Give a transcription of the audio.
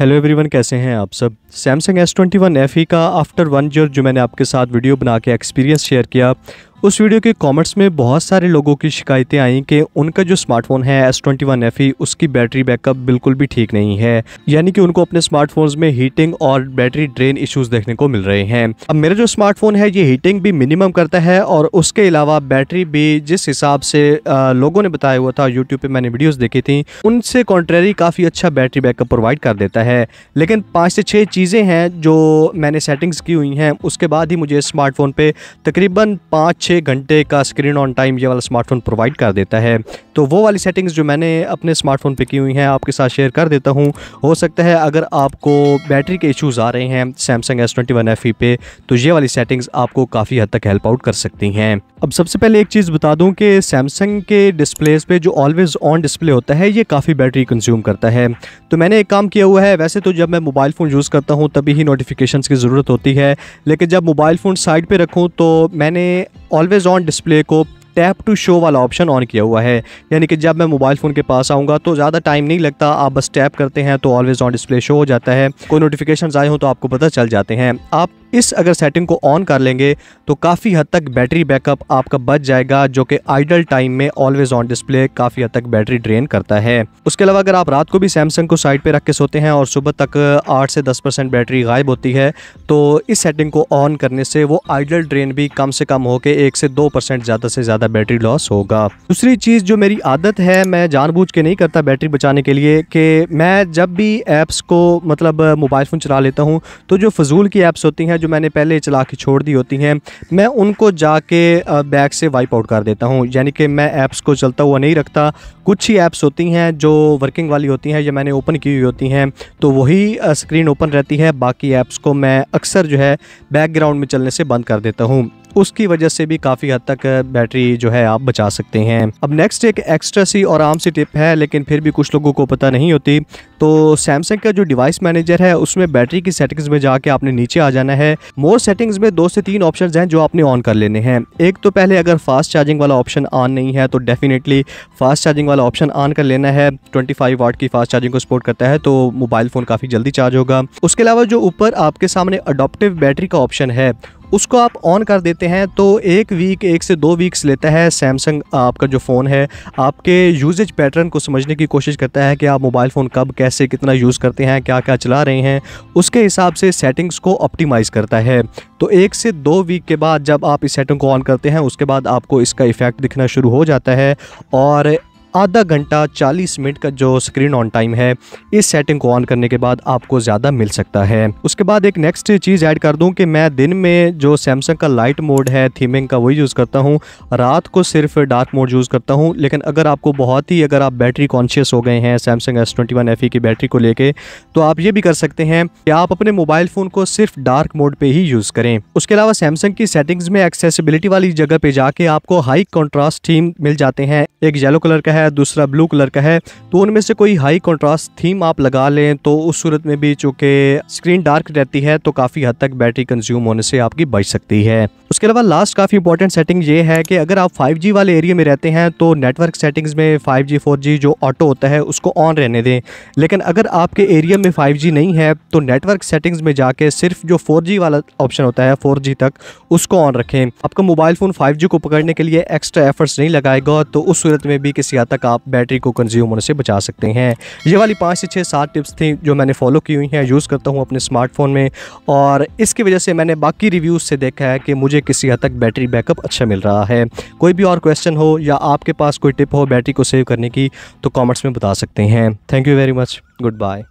hello everyone कैसे हैं आप सब Samsung S twenty one F का आफ्टर वन ईयर जो मैंने आपके साथ वीडियो बना के एक्सपीरियंस शेयर किया उस वीडियो के कमेंट्स में बहुत सारे लोगों की शिकायतें आई कि उनका जो स्मार्टफोन है S twenty one F E उसकी बैटरी बैकअप बिल्कुल भी ठीक नहीं है यानी कि उनको अपने स्मार्टफोन्स में हीटिंग और बैटरी ड्रेन इश्यूज देखने को मिल रहे हैं अब मेरा जो स्मार्टफोन है ये हीटिंग भी मिनिमम करता है और उसके अलावा बैटरी भी जिस हिसाब से लोगों ने बताया हुआ था यूट्यूब पर मैंने वीडियोज़ देखी थी उनसे कॉन्ट्रेरी काफ़ी अच्छा बैटरी बैकअप प्रोवाइड कर देता है लेकिन पाँच से छः चीज़ें हैं जो मैंने सेटिंग्स की हुई हैं उसके बाद ही मुझे स्मार्टफोन पे तकरीबन पाँच छः छः घंटे का स्क्रीन ऑन टाइम ये वाला स्मार्टफोन प्रोवाइड कर देता है तो वो वाली सेटिंग्स जो मैंने अपने स्मार्टफोन पे की हुई हैं आपके साथ शेयर कर देता हूँ हो सकता है अगर आपको बैटरी के इश्यूज़ आ रहे हैं Samsung S twenty one F E पे तो ये वाली सेटिंग्स आपको काफ़ी हद तक हेल्प आउट कर सकती हैं अब सबसे पहले एक चीज़ बता दूं कि सैमसंग के डिस्प्लेस पे जो ऑलवेज़ ऑन डिस्प्ले होता है ये काफ़ी बैटरी कंज्यूम करता है तो मैंने एक काम किया हुआ है वैसे तो जब मैं मोबाइल फ़ोन यूज़ करता हूँ तभी ही नोटिफिकेशन की ज़रूरत होती है लेकिन जब मोबाइल फ़ोन साइड पर रखूँ तो मैंने ऑलवेज़ ऑन डिस्प्ले को टैप टू शो वाला ऑप्शन ऑन किया हुआ है यानी कि जब मैं मोबाइल फ़ोन के पास आऊँगा तो ज़्यादा टाइम नहीं लगता आप बस टैप करते हैं तो ऑलवेज़ ऑन डिस्प्ले शो हो जाता है कोई नोटिफिकेशन आए हों तो आपको पता चल जाते हैं आप इस अगर सेटिंग को ऑन कर लेंगे तो काफ़ी हद तक बैटरी बैकअप आपका बच जाएगा जो कि आइडल टाइम में ऑलवेज ऑन डिस्प्ले काफ़ी हद तक बैटरी ड्रेन करता है उसके अलावा अगर आप रात को भी सैमसंग को साइड पर रख के सोते हैं और सुबह तक आठ से दस परसेंट बैटरी गायब होती है तो इस सेटिंग को ऑन करने से वो आइडल ड्रेन भी कम से कम होकर एक से दो परसेंट ज़्यादा से ज़्यादा बैटरी लॉस होगा दूसरी चीज़ जो मेरी आदत है मैं जानबूझ के नहीं करता बैटरी बचाने के लिए कि मैं जब भी ऐप्स को मतलब मोबाइल फ़ोन चला लेता हूँ तो जो फजूल की ऐप्स होती हैं जो मैंने पहले चला के छोड़ दी होती हैं मैं उनको जाके बैग से वाइप आउट कर देता हूँ यानी कि मैं ऐप्स को चलता हुआ नहीं रखता कुछ ही ऐप्स होती हैं जो वर्किंग वाली होती हैं या मैंने ओपन की हुई होती हैं तो वही स्क्रीन ओपन रहती है बाकी ऐप्स को मैं अक्सर जो है बैकग्राउंड में चलने से बंद कर देता हूँ उसकी वजह से भी काफ़ी हद तक बैटरी जो है आप बचा सकते हैं अब नेक्स्ट एक एक्स्ट्रा सी और आम सी टिप है लेकिन फिर भी कुछ लोगों को पता नहीं होती तो सैमसंग का जो डिवाइस मैनेजर है उसमें बैटरी की सेटिंग्स में जाके आपने नीचे आ जाना है मोर सेटिंग्स में दो से तीन ऑप्शन हैं जो आपने ऑन कर लेने हैं एक तो पहले अगर फास्ट चार्जिंग वाला ऑप्शन ऑन नहीं है तो डेफिनेटली फास्ट चार्जिंग वाला ऑप्शन ऑन कर लेना है ट्वेंटी वाट की फास्ट चार्जिंग को सपोर्ट करता है तो मोबाइल फ़ोन काफ़ी जल्दी चार्ज होगा उसके अलावा जो ऊपर आपके सामने अडोप्टिव बैटरी का ऑप्शन है उसको आप ऑन कर देते हैं तो एक वीक एक से दो वीक्स लेता है सैमसंग आपका जो फ़ोन है आपके यूजेज पैटर्न को समझने की कोशिश करता है कि आप मोबाइल फ़ोन कब कैसे कितना यूज़ करते हैं क्या क्या चला रहे हैं उसके हिसाब से सेटिंग्स को ऑप्टिमाइज़ करता है तो एक से दो वीक के बाद जब आप इस सेटिंग को ऑन करते हैं उसके बाद आपको इसका इफ़ेक्ट दिखना शुरू हो जाता है और आधा घंटा 40 मिनट का जो स्क्रीन ऑन टाइम है इस सेटिंग को ऑन करने के बाद आपको ज़्यादा मिल सकता है उसके बाद एक नेक्स्ट चीज़ ऐड कर दूं कि मैं दिन में जो सैमसंग का लाइट मोड है थीमिंग का वही यूज़ करता हूँ रात को सिर्फ डार्क मोड यूज़ करता हूँ लेकिन अगर आपको बहुत ही अगर आप बैटरी कॉन्शियस हो गए हैं सैमसंग एस ट्वेंटी वन की बैटरी को लेके तो आप ये भी कर सकते हैं कि आप अपने मोबाइल फ़ोन को सिर्फ डार्क मोड पर ही यूज़ करें उसके अलावा सैमसंग की सेटिंग्स में एक्सेसिबिलिटी वाली जगह पर जाके आपको हाई कॉन्ट्रास्ट थीम मिल जाते हैं एक येलो कलर का है है दूसरा ब्लू कलर का है तो उनमें से कोई हाई कॉन्ट्रास्ट थीम आप लगा लें तो उस सूरत में भी चूंकि स्क्रीन डार्क रहती है तो काफ़ी हद तक बैटरी कंज्यूम होने से आपकी बच सकती है उसके अलावा लास्ट काफ़ी इंपॉर्टेंट सेटिंग ये है कि अगर आप फाइव वाले एरिया में रहते हैं तो नेटवर्क सेटिंग्स में 5G जी जो ऑटो होता है उसको ऑन रहने दें लेकिन अगर आपके एरिया में 5G नहीं है तो नेटवर्क सेटिंग्स में जाके सिर्फ जो 4G वाला ऑप्शन होता है 4G तक उसको ऑन रखें आपका मोबाइल फ़ोन 5G को पकड़ने के लिए एक्स्ट्रा एफर्ट्स नहीं लगाएगा तो उस सूरत में भी किसी हद तक आप बैटरी को कंज्यूम होने से बचा सकते हैं ये वाली पाँच से छः सात टिप्स थी जो मैंने फॉलो की हुई हैं यूज़ करता हूँ अपने स्मार्टफोन में और इसकी वजह से मैंने बाकी रिव्यूज़ से देखा है कि मुझे किसी हद तक बैटरी बैकअप अच्छा मिल रहा है कोई भी और क्वेश्चन हो या आपके पास कोई टिप हो बैटरी को सेव करने की तो कॉमेंट्स में बता सकते हैं thank you very much good bye